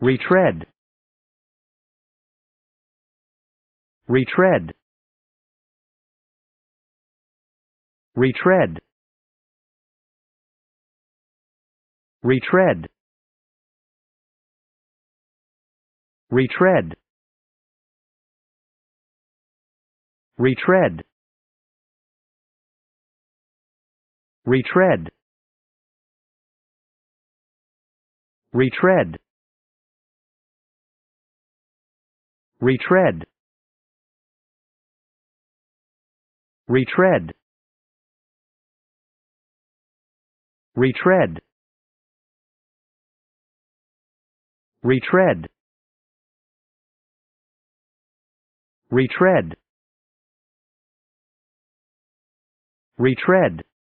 retread retread retread retread retread retread retread retread retread retread retread retread retread retread